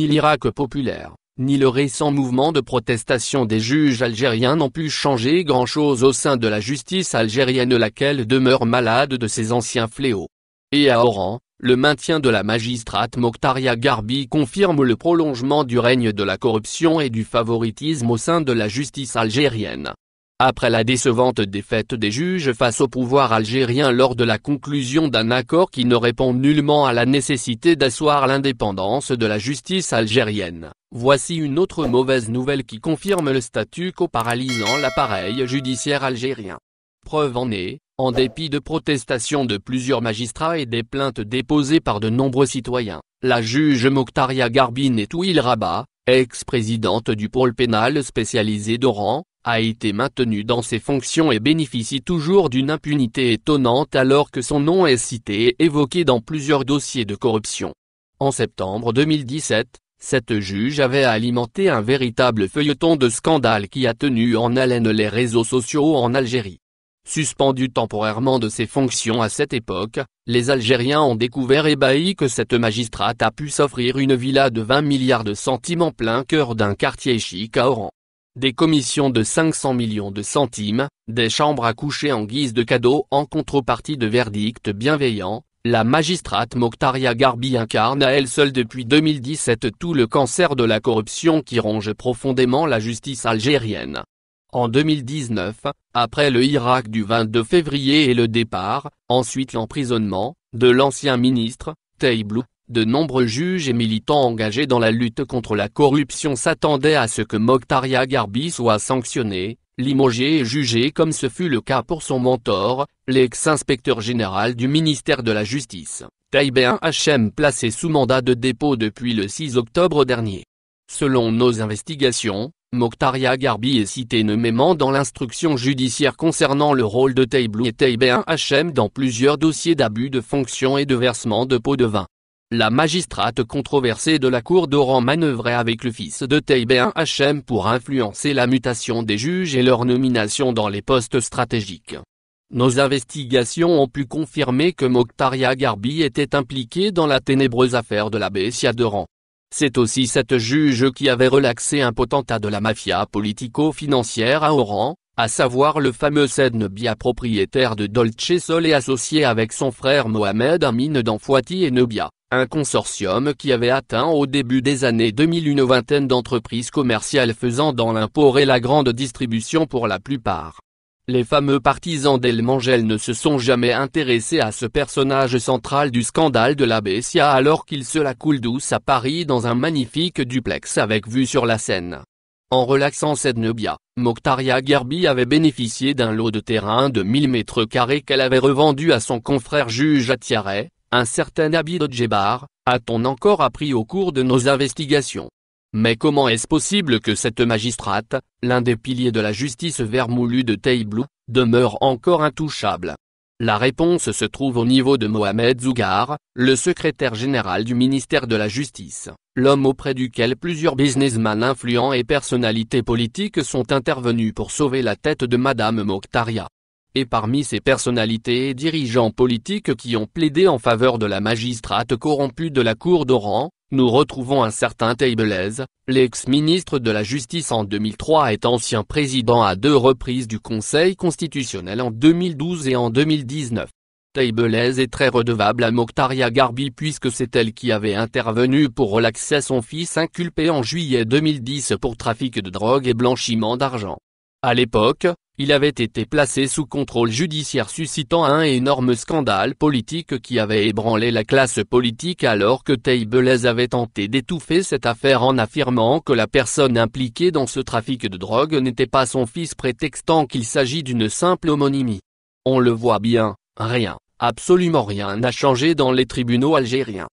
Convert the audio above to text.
ni l'Irak populaire, ni le récent mouvement de protestation des juges algériens n'ont pu changer grand-chose au sein de la justice algérienne laquelle demeure malade de ses anciens fléaux. Et à Oran, le maintien de la magistrate Mokhtaria Garbi confirme le prolongement du règne de la corruption et du favoritisme au sein de la justice algérienne. Après la décevante défaite des juges face au pouvoir algérien lors de la conclusion d'un accord qui ne répond nullement à la nécessité d'asseoir l'indépendance de la justice algérienne, voici une autre mauvaise nouvelle qui confirme le statut quo paralysant l'appareil judiciaire algérien. Preuve en est, en dépit de protestations de plusieurs magistrats et des plaintes déposées par de nombreux citoyens, la juge Mokhtaria Garbine et Touil Rabat, ex-présidente du pôle pénal spécialisé d'Oran, a été maintenu dans ses fonctions et bénéficie toujours d'une impunité étonnante alors que son nom est cité et évoqué dans plusieurs dossiers de corruption. En septembre 2017, cette juge avait alimenté un véritable feuilleton de scandale qui a tenu en haleine les réseaux sociaux en Algérie. Suspendu temporairement de ses fonctions à cette époque, les Algériens ont découvert ébahi que cette magistrate a pu s'offrir une villa de 20 milliards de centimes en plein cœur d'un quartier chic à Oran des commissions de 500 millions de centimes, des chambres à coucher en guise de cadeaux en contrepartie de verdicts bienveillants, la magistrate Mokhtaria Garbi incarne à elle seule depuis 2017 tout le cancer de la corruption qui ronge profondément la justice algérienne. En 2019, après le Irak du 22 février et le départ, ensuite l'emprisonnement, de l'ancien ministre, Teiblou, de nombreux juges et militants engagés dans la lutte contre la corruption s'attendaient à ce que Mokhtaria Garbi soit sanctionné, limogé et jugé comme ce fut le cas pour son mentor, l'ex-inspecteur général du ministère de la Justice, 1 HM placé sous mandat de dépôt depuis le 6 octobre dernier. Selon nos investigations, Mokhtaria Garbi est cité nommément dans l'instruction judiciaire concernant le rôle de Taïblou et Taïbéen Hachem dans plusieurs dossiers d'abus de fonction et de versement de pots de vin. La magistrate controversée de la cour d'Oran manœuvrait avec le fils de Taïbéen HM pour influencer la mutation des juges et leur nomination dans les postes stratégiques. Nos investigations ont pu confirmer que Mokhtaria Garbi était impliqué dans la ténébreuse affaire de la l'abbé d'Oran. C'est aussi cette juge qui avait relaxé un potentat de la mafia politico-financière à Oran, à savoir le fameux Neubia propriétaire de Dolce Sol et associé avec son frère Mohamed Amin d'Anfouati et Nebia, un consortium qui avait atteint au début des années 2000 une vingtaine d'entreprises commerciales faisant dans l'import et la grande distribution pour la plupart. Les fameux partisans d'El Mangel ne se sont jamais intéressés à ce personnage central du scandale de la Bessia alors qu'il se la coule douce à Paris dans un magnifique duplex avec vue sur la Seine. En relaxant cette nebia, Mokhtaria Gerbi avait bénéficié d'un lot de terrain de 1000 mètres carrés qu'elle avait revendu à son confrère juge Atiaret, un certain Abid a-t-on encore appris au cours de nos investigations. Mais comment est-ce possible que cette magistrate, l'un des piliers de la justice vermoulue de Teiblou, demeure encore intouchable la réponse se trouve au niveau de Mohamed Zougar, le secrétaire général du ministère de la Justice, l'homme auprès duquel plusieurs businessmen influents et personnalités politiques sont intervenus pour sauver la tête de Madame Mokhtaria. Et parmi ces personnalités et dirigeants politiques qui ont plaidé en faveur de la magistrate corrompue de la Cour d'Oran, nous retrouvons un certain Tablez, l'ex-ministre de la Justice en 2003 et ancien président à deux reprises du Conseil constitutionnel en 2012 et en 2019. Tablez est très redevable à Mokhtaria Garbi puisque c'est elle qui avait intervenu pour relaxer son fils inculpé en juillet 2010 pour trafic de drogue et blanchiment d'argent. À l'époque, il avait été placé sous contrôle judiciaire suscitant un énorme scandale politique qui avait ébranlé la classe politique alors que Belez avait tenté d'étouffer cette affaire en affirmant que la personne impliquée dans ce trafic de drogue n'était pas son fils prétextant qu'il s'agit d'une simple homonymie. On le voit bien, rien, absolument rien n'a changé dans les tribunaux algériens.